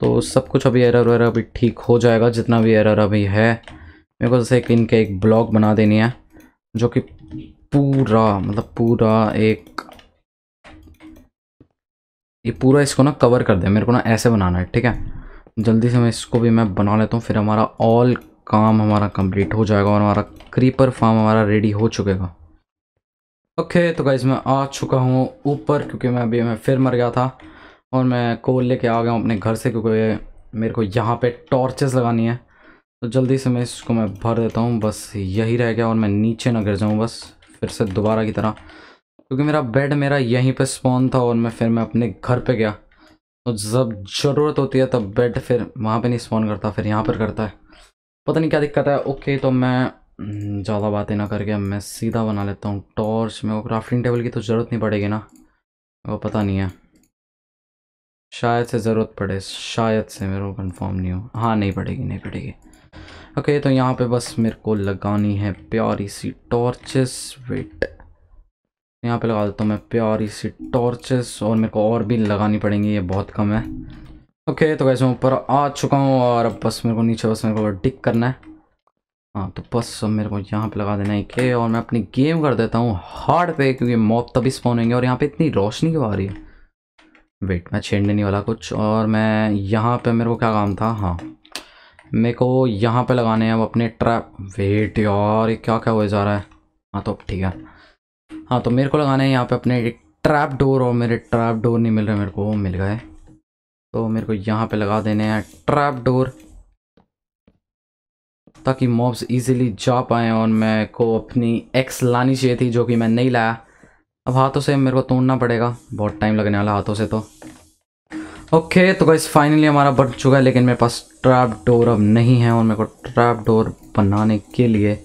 तो सब कुछ अभी एरर वगैरह अभी ठीक हो जाएगा जितना भी एरर अभी है मेरे को जैसे एक इनके एक ब्लॉग बना देनी है जो कि पूरा मतलब पूरा एक ये पूरा इसको ना कवर कर दे मेरे को ना ऐसे बनाना है ठीक है जल्दी से मैं इसको भी मैं बना लेता हूँ फिर हमारा ऑल काम हमारा कंप्लीट हो जाएगा और हमारा क्रीपर फार्म हमारा रेडी हो चुकेगा ओके okay, तो गाइज मैं आ चुका हूँ ऊपर क्योंकि मैं अभी मैं फिर मर गया था और मैं कोल लेके आ गया हूँ अपने घर से क्योंकि मेरे को यहाँ पे टॉर्चेस लगानी है तो जल्दी से मैं इसको मैं भर देता हूँ बस यही रह गया और मैं नीचे ना गिर जाऊँ बस फिर से दोबारा की तरह क्योंकि मेरा बेड मेरा यहीं पर स्पॉन था और मैं फिर मैं अपने घर पर गया तो जब ज़रूरत होती है तब बेड फिर वहाँ पर नहीं स्पॉन करता फिर यहाँ पर करता है पता नहीं क्या दिक्कत है ओके तो मैं हम्म, ज़्यादा बातें ना करके मैं सीधा बना लेता हूँ टॉर्च मेरे को क्राफ्टिंग टेबल की तो ज़रूरत नहीं पड़ेगी ना वो पता नहीं है शायद से ज़रूरत पड़े शायद से मेरे को कन्फर्म नहीं हो हाँ नहीं पड़ेगी नहीं पड़ेगी ओके okay, तो यहाँ पे बस मेरे को लगानी है प्यारी सी टॉर्चेस वेट यहाँ पे लगा देता हूँ मैं प्यारी सी टॉर्चेस और मेरे को और भी लगानी पड़ेंगी ये बहुत कम है ओके okay, तो कैसे मैं ऊपर आ चुका हूँ और अब बस मेरे को नीचे बस मेरे को डिक करना है हाँ तो बस अब मेरे को यहाँ पे लगा देना है के और मैं अपनी गेम कर देता हूँ हार्ड पे क्योंकि मॉब तभी स्पॉन होंगे और यहाँ पर इतनी रोशनी क्यों आ रही है वेट मैं छेड़ने नहीं वाला कुछ और मैं यहाँ पर मेरे को क्या काम था हाँ મેકો યહા પે લગાને હે અપને ટ્રેપ વેઇટ યાર યે ક્યા ક્યા હોઈ જારા હે હા તો ઠીક હે હા તો મેરકો લગાને હે યહા પે અપને ટ્રેપ ડોર ઓર મેરે ટ્રેપ ડોર નહી મિલ રહે મેરકો ઓ મિલ ગયા હે તો મેરકો યહા પે લગા દેને હે ટ્રેપ ડોર તાકી મોબ્સ ઈઝીલી ચા પાએ ઓન મેકો અપની એક્સ લانی ચી હતી જો કી મે નહી લાયા અબ હા તો સે મેરકો તોડના પડેગા બહોત ટાઈમ લગને વાલા આતો સે તો ओके okay, तो गाइस फाइनली हमारा बन चुका है लेकिन मेरे पास ट्रैप डोर अब नहीं है और मेरे को ट्रैप डोर बनाने के लिए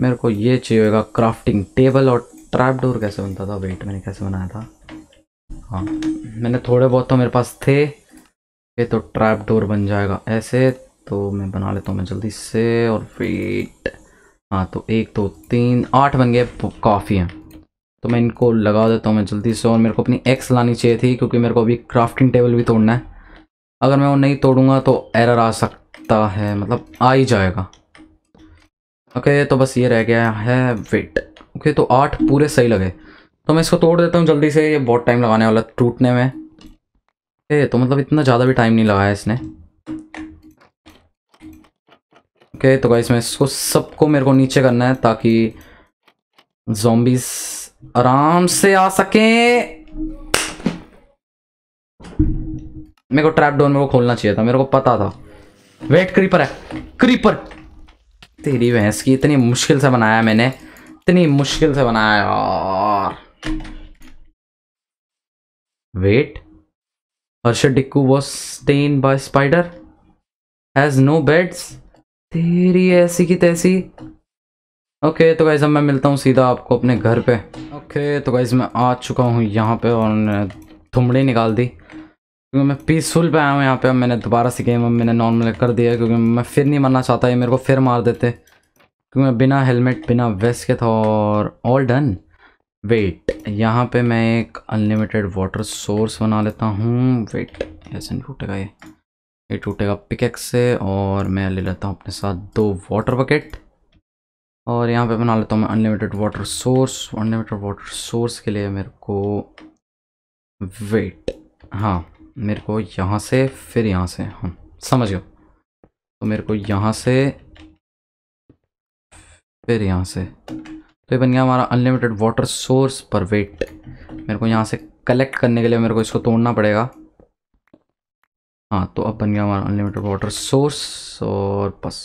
मेरे को ये चाहिए होगा क्राफ्टिंग टेबल और ट्रैप डोर कैसे बनता था वेट मैंने कैसे बनाया था हाँ मैंने थोड़े बहुत तो मेरे पास थे ये तो ट्रैप डोर बन जाएगा ऐसे तो मैं बना लेता हूँ मैं जल्दी से और वेट हाँ तो एक दो तो, तीन आठ बन गए तो काफ़ी हैं तो मैं इनको लगा देता हूँ मैं जल्दी से और मेरे को अपनी एक्स लानी चाहिए थी क्योंकि मेरे को अभी क्राफ्टिंग टेबल भी तोड़ना है अगर मैं वो नहीं तोड़ूंगा तो एरर आ सकता है मतलब आ ही जाएगा ओके तो बस ये रह गया है वेट ओके तो आठ पूरे सही लगे तो मैं इसको तोड़ देता हूँ जल्दी से ये बहुत टाइम लगाने वाला टूटने में ओके तो मतलब इतना ज़्यादा भी टाइम नहीं लगाया इसने ओके तो गाइस मैं इसको सबको मेरे को नीचे करना है ताकि जोम्बिस आराम से आ सके मेरे को ट्रैप डोर मेरे को खोलना चाहिए था मेरे को पता था वेट क्रीपर है क्रीपर तेरी भैंस की इतनी मुश्किल से बनाया मैंने इतनी मुश्किल से बनाया यार wait Harsh Dikku was slain by spider has no beds तेरी ऐसी की तैसी ओके तो गाइज़ अब मैं मिलता हूँ सीधा आपको अपने घर पे ओके तो गाइज़ मैं आ चुका हूँ यहाँ पे और थुमड़ी निकाल दी क्योंकि मैं पीसफुल पे आया हूँ यहाँ पे अब मैंने दोबारा से गेम मैंने नॉर्मल कर दिया क्योंकि मैं फिर नहीं मरना चाहता ये मेरे को फिर मार देते क्योंकि मैं बिना हेलमेट बिना वेस्ट के था और ऑल डन वेट यहाँ पे मैं एक अनलिमिटेड वाटर सोर्स बना लेता हूँ वेट ऐसे नहीं टूटेगा ये ये टूटेगा पिकेक्स से और मैं ले लेता हूँ अपने साथ दो वाटर बकेट और यहाँ पे बना लेता हूँ मैं unlimited water source unlimited water source के लिए मेरे को वेट हाँ मेरे को यहाँ से फिर यहाँ से हाँ समझ गया तो मेरे को यहाँ से फिर यहाँ से तो ये बन गया हमारा अनलिमिटेड वाटर सोर्स पर वेट मेरे को यहाँ से कलेक्ट करने के लिए मेरे को इसको तोड़ना पड़ेगा हाँ तो अब बन गया हमारा अनलिमिटेड वाटर सोर्स और बस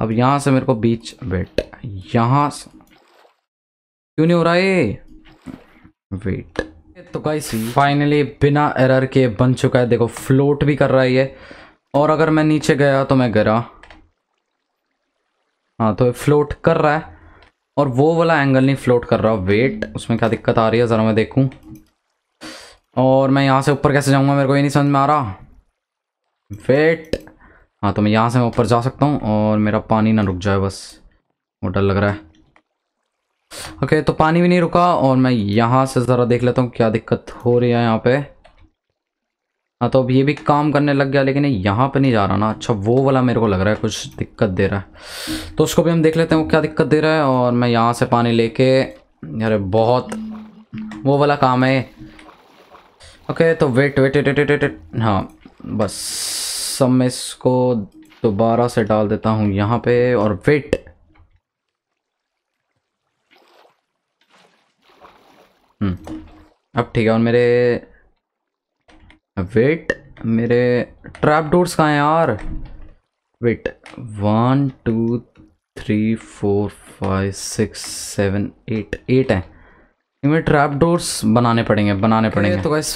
अब यहाँ से मेरे को बीच वेट यहाँ से क्यों नहीं हो रहा है वेट तो गाइस फाइनली बिना एरर के बन चुका है देखो फ्लोट भी कर रहा है ये और अगर मैं नीचे गया तो मैं गिरा हाँ तो फ्लोट कर रहा है और वो वाला एंगल नहीं फ्लोट कर रहा वेट उसमें क्या दिक्कत आ रही है ज़रा मैं देखूँ और मैं यहाँ से ऊपर कैसे जाऊँगा मेरे को ये नहीं समझ में आ रहा वेट हाँ तो मैं यहाँ से मैं ऊपर जा सकता हूँ और मेरा पानी ना रुक जाए बस वो डर लग रहा है ओके तो पानी भी नहीं रुका और मैं यहाँ से ज़रा देख लेता हूँ क्या दिक्कत हो रही है यहाँ पे हाँ तो अब ये भी काम करने लग गया लेकिन यहाँ पे नहीं जा रहा ना अच्छा वो वाला मेरे को लग रहा है कुछ दिक्कत दे रहा है तो उसको भी हम देख लेते हैं वो क्या दिक्कत दे रहा है और मैं यहाँ से पानी ले अरे बहुत वो वाला काम है ओके तो वेट वेट, वेट, वेट हाँ बस सब मैं इसको दोबारा से डाल देता हूँ यहाँ पे और वेट हम्म, अब ठीक है और मेरे वेट मेरे ट्रैप डोर्स कहाँ हैं यार wait one two three four five six seven eight eight हैं इनमें ट्रैप डोर्स बनाने पड़ेंगे बनाने पड़ेंगे तो गाइस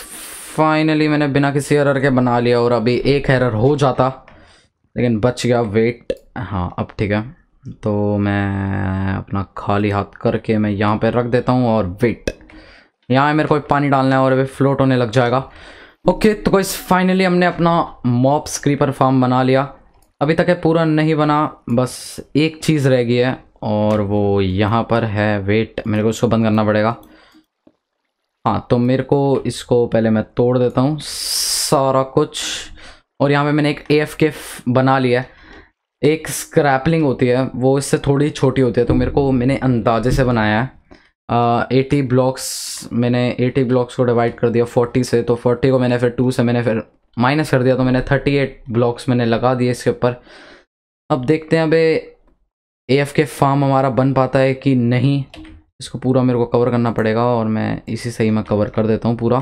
फाइनली मैंने बिना किसी एरर के बना लिया और अभी एक एरर हो जाता लेकिन बच गया वेट हाँ अब ठीक है तो मैं अपना खाली हाथ करके मैं यहाँ पे रख देता हूँ और वेट यहाँ मेरे को पानी डालना है और अभी फ्लोट होने लग जाएगा ओके तो कोई फाइनली हमने अपना मॉप स्क्रीपर फार्म बना लिया अभी तक है पूरा नहीं बना बस एक चीज़ रह गई है और वो यहाँ पर है वेट मेरे को उसको बंद करना पड़ेगा हाँ तो मेरे को इसको पहले मैं तोड़ देता हूँ सारा कुछ और यहाँ पे मैंने एक एफ के बना लिया है एक स्क्रैपलिंग होती है वो इससे थोड़ी छोटी होती है तो मेरे को मैंने अंदाजे से बनाया है एटी ब्लॉक्स मैंने एटी ब्लॉक्स को डिवाइड कर दिया फोर्टी से तो फोर्टी को मैंने फिर टू से मैंने फिर माइनस कर दिया तो मैंने थर्टी एट ब्लॉक्स मैंने लगा दिए इसके ऊपर अब देखते हैं अब ए एफ के फार्म हमारा बन पाता है कि नहीं इसको पूरा मेरे को कवर करना पड़ेगा और मैं इसी से ही कवर कर देता हूँ पूरा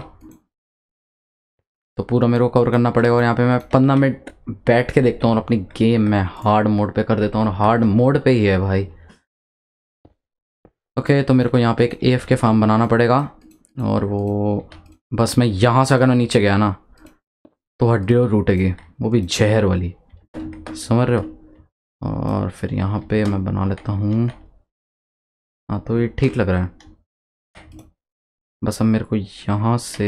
तो पूरा मेरे को कवर करना पड़ेगा और यहाँ पे मैं पंद्रह मिनट बैठ के देखता हूँ और अपनी गेम मैं हार्ड मोड पे कर देता हूँ और हार्ड मोड पे ही है भाई ओके तो मेरे को यहाँ पे एक एफ के फार्म बनाना पड़ेगा और वो बस मैं यहाँ से अगर मैं नीचे गया ना तो हड्डी और रूटेगी वो भी जहर वाली समझ रहे हो और फिर यहाँ पर मैं बना लेता हूँ हाँ तो ये ठीक लग रहा है बस अब मेरे को यहाँ से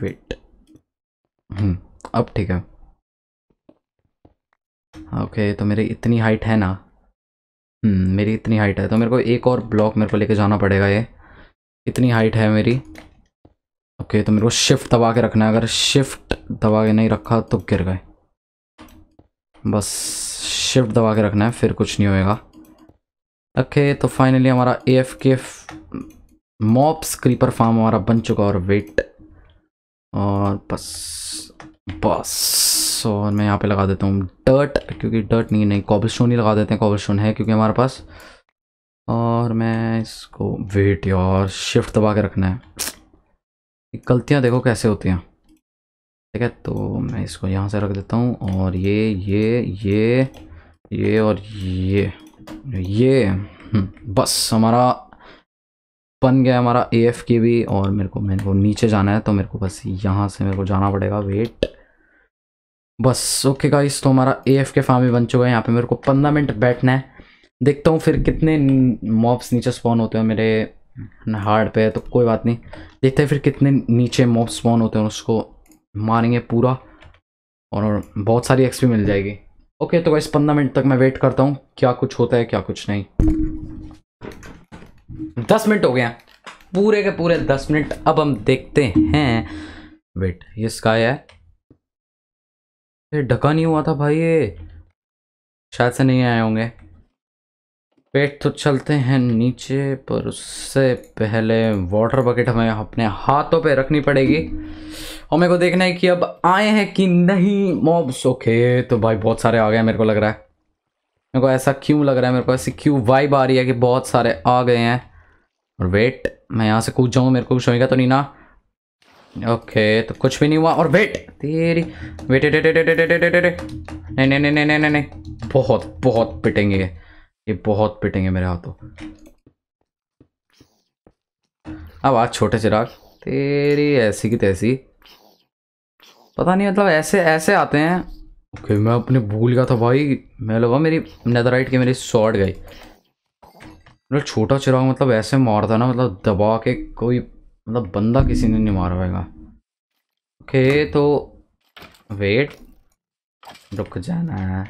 वेट हम्म, अब ठीक है ओके हाँ, तो मेरी इतनी हाइट है ना हम्म, मेरी इतनी हाइट है तो मेरे को एक और ब्लॉक मेरे को लेके जाना पड़ेगा ये इतनी हाइट है मेरी ओके तो मेरे को शिफ्ट दबा के रखना है अगर शिफ्ट दबा के नहीं रखा तो गिर गए बस शिफ्ट दबा के रखना है फिर कुछ नहीं होएगा ओके तो फाइनली हमारा A F K mob creeper farm हमारा बन चुका और वेट और बस बस और मैं यहाँ पे लगा देता हूँ डर्ट क्योंकि डर्ट नहीं नहीं कॉबल स्टोन ही लगा देते हैं कॉबल स्टोन है क्योंकि हमारे पास और मैं इसको वेट और शिफ्ट दबा के रखना है गलतियाँ देखो कैसे होती हैं ठीक है तो मैं इसको यहाँ से रख देता हूँ और ये ये ये ये और ये ये हम्म, बस हमारा बन गया हमारा ए एफ के भी और मेरे को मेरे को नीचे जाना है तो मेरे को बस यहाँ से मेरे को जाना पड़ेगा वेट बस ओके गाइस तो हमारा ए एफ के फार्म भी बन चुका है यहाँ पे मेरे को पंद्रह मिनट बैठना है देखता हूँ फिर कितने मॉब्स नीचे स्पॉन होते हैं मेरे हार्ड पे तो कोई बात नहीं देखते हैं फिर कितने नीचे मॉब्स स्पॉन होते हैं उसको मारेंगे पूरा और बहुत सारी एक्सपी मिल जाएगी ओके okay, तो वैसे पंद्रह मिनट तक मैं वेट करता हूँ क्या कुछ होता है क्या कुछ नहीं दस मिनट हो गए हैं पूरे के पूरे दस मिनट अब हम देखते हैं वेट ये स्काई है ये ढका नहीं हुआ था भाई ये शायद से नहीं आए होंगे पेट तो चलते हैं नीचे पर उससे पहले वाटर बकेट हमें अपने हाथों पे रखनी पड़ेगी और मेरे को देखना है कि अब आए हैं कि नहीं मॉब्स ओके तो भाई बहुत सारे आ गए मेरे को लग रहा है मेरे को ऐसा क्यों लग रहा है मेरे को ऐसी क्यों वाइब आ रही है कि बहुत सारे आ गए हैं और वेट मैं यहाँ से कूद जाऊँ मेरे को कुछ होएगा तो नहीं ना ओके तो कुछ भी नहीं हुआ और वेट तेरी वेट टे वेट वेट वेट वेट नहीं नहीं नहीं नहीं नहीं नहीं बहुत बहुत पिटेंगे ये बहुत पिटेंगे मेरे हाथों अब आज छोटे चिराग तेरी ऐसी की तैसी पता नहीं मतलब ऐसे ऐसे आते हैं ओके okay, मैं अपने भूल गया था भाई मैं लगा मेरी नदराइट के मेरी शॉर्ट गई मतलब छोटा चिराग मतलब ऐसे मारता ना मतलब दबा के कोई मतलब बंदा किसी ने नहीं मारा होगा ओके okay, तो वेट रुक जाना है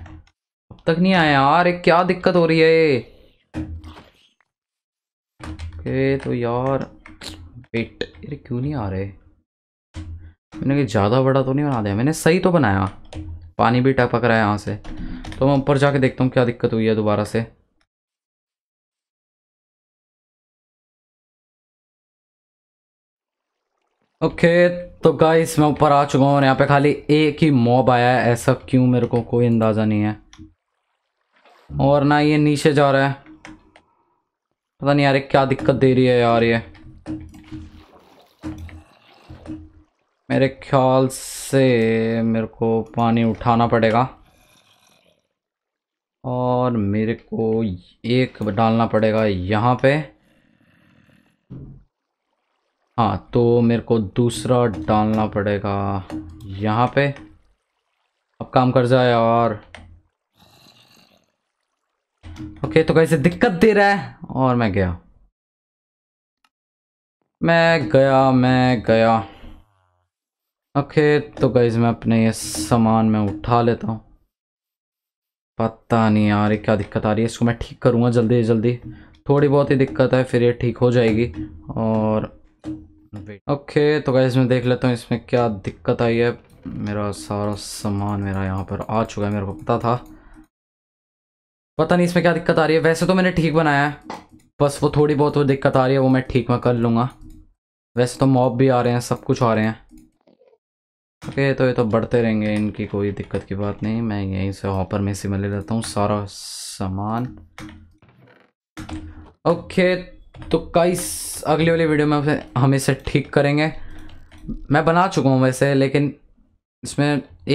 अब तक नहीं आया यार एक क्या दिक्कत हो रही है ये ओके okay, तो यार वेट यार क्यों नहीं आ रहे मैंने कहा ज़्यादा बड़ा तो नहीं बना दिया मैंने सही तो बनाया पानी भी टपक रहा है यहाँ से तो मैं ऊपर जाके देखता हूँ क्या दिक्कत हुई है दोबारा से ओके okay, तो गाइस मैं ऊपर आ चुका हूँ और यहाँ पे खाली एक ही मॉब आया है ऐसा क्यों मेरे को कोई अंदाज़ा नहीं है और ना ये नीचे जा रहा है पता नहीं यार क्या दिक्कत दे रही है यार ये मेरे ख्याल से मेरे को पानी उठाना पड़ेगा और मेरे को एक डालना पड़ेगा यहाँ पे हाँ तो मेरे को दूसरा डालना पड़ेगा यहाँ पे अब काम कर जाए और ओके तो कैसे दिक्कत दे रहा है और मैं गया मैं गया मैं गया ओके तो गई मैं अपने ये सामान में उठा लेता हूँ पता नहीं यार क्या दिक्कत आ रही है इसको मैं ठीक करूँगा जल्दी जल्दी थोड़ी बहुत ही दिक्कत है फिर ये ठीक हो जाएगी और ओके तो गई मैं देख लेता हूँ इसमें क्या दिक्कत आई है मेरा सारा सामान मेरा यहाँ पर आ चुका है मेरे को पता था पता नहीं इसमें क्या दिक्कत आ रही है वैसे तो मैंने ठीक बनाया है बस वो थोड़ी बहुत वो दिक्कत आ रही है वो मैं ठीक में कर लूँगा वैसे तो मॉब भी आ रहे हैं सब कुछ आ रहे हैं ओके तो ये तो बढ़ते रहेंगे इनकी कोई दिक्कत की बात नहीं मैं यहीं से हॉपर में से मैं ले लेता हूँ सारा सामान ओके तो कई अगली वाली वीडियो में हम इसे ठीक करेंगे मैं बना चुका हूँ वैसे लेकिन इसमें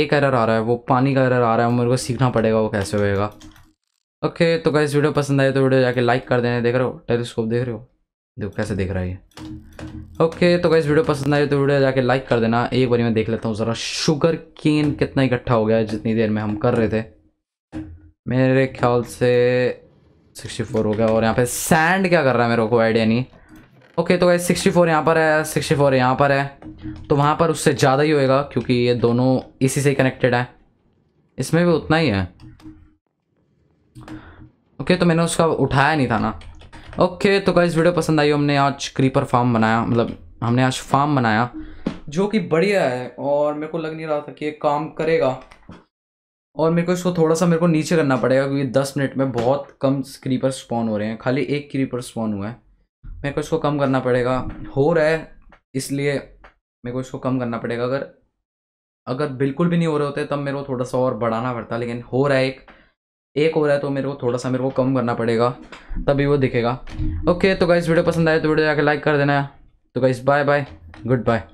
एक एरर आ रहा है वो पानी का एरर आ रहा है मेरे को सीखना पड़ेगा वो कैसे होएगा ओके तो कई वीडियो पसंद आए तो वीडियो जाके लाइक कर देना देख रहे हो टेलीस्कोप देख रहे हो देखो कैसे देख रहा है ये ओके तो गाइस वीडियो पसंद आई तो वीडियो जाके लाइक कर देना एक बार मैं देख लेता हूँ ज़रा शुगर केन कितना इकट्ठा हो गया है जितनी देर में हम कर रहे थे मेरे ख्याल से 64 हो गया और यहाँ पे सैंड क्या कर रहा है मेरे को आइडिया नहीं ओके तो गाइस 64 फोर यहाँ पर है 64 फोर यहाँ पर है तो वहाँ पर उससे ज़्यादा ही होएगा क्योंकि ये दोनों इसी से कनेक्टेड है इसमें भी उतना ही है ओके तो मैंने उसका उठाया नहीं था ना ओके तो गाइज वीडियो पसंद आई हमने आज क्रीपर फार्म बनाया मतलब हमने आज फार्म बनाया जो कि बढ़िया है और मेरे को लग नहीं रहा था कि ये काम करेगा और मेरे को इसको थोड़ा सा मेरे को नीचे करना पड़ेगा क्योंकि दस मिनट में बहुत कम क्रीपर स्पॉन हो रहे हैं खाली एक क्रीपर स्पॉन हुआ है मेरे को इसको कम करना पड़ेगा हो रहा है इसलिए मेरे को इसको कम करना पड़ेगा अगर अगर बिल्कुल भी नहीं हो रहे होते तब मेरे को थोड़ा सा और बढ़ाना पड़ता लेकिन हो रहा है एक एक हो रहा है तो मेरे को थोड़ा सा मेरे को कम करना पड़ेगा तभी वो दिखेगा ओके तो गाइस वीडियो पसंद आए तो वीडियो जाकर लाइक कर देना तो guys bye bye good bye